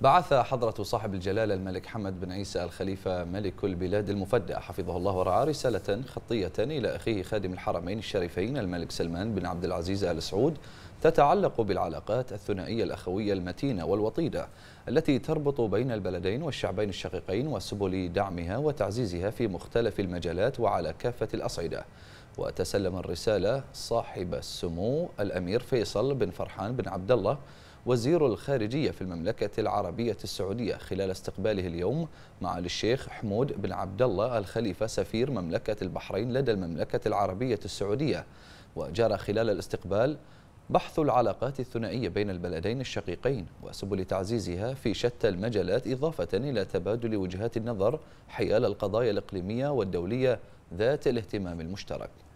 بعث حضرة صاحب الجلالة الملك حمد بن عيسى الخليفة ملك البلاد المفدى حفظه الله ورعاه رسالة خطية إلى أخيه خادم الحرمين الشريفين الملك سلمان بن عبد العزيز آل سعود تتعلق بالعلاقات الثنائية الأخوية المتينة والوطيدة التي تربط بين البلدين والشعبين الشقيقين وسبل دعمها وتعزيزها في مختلف المجالات وعلى كافة الأصعدة وتسلم الرسالة صاحب السمو الأمير فيصل بن فرحان بن عبد الله وزير الخارجية في المملكة العربية السعودية خلال استقباله اليوم معالي الشيخ حمود بن عبد الله الخليفة سفير مملكة البحرين لدى المملكة العربية السعودية وجرى خلال الاستقبال بحث العلاقات الثنائية بين البلدين الشقيقين وسبل تعزيزها في شتى المجالات إضافة إلى تبادل وجهات النظر حيال القضايا الإقليمية والدولية ذات الاهتمام المشترك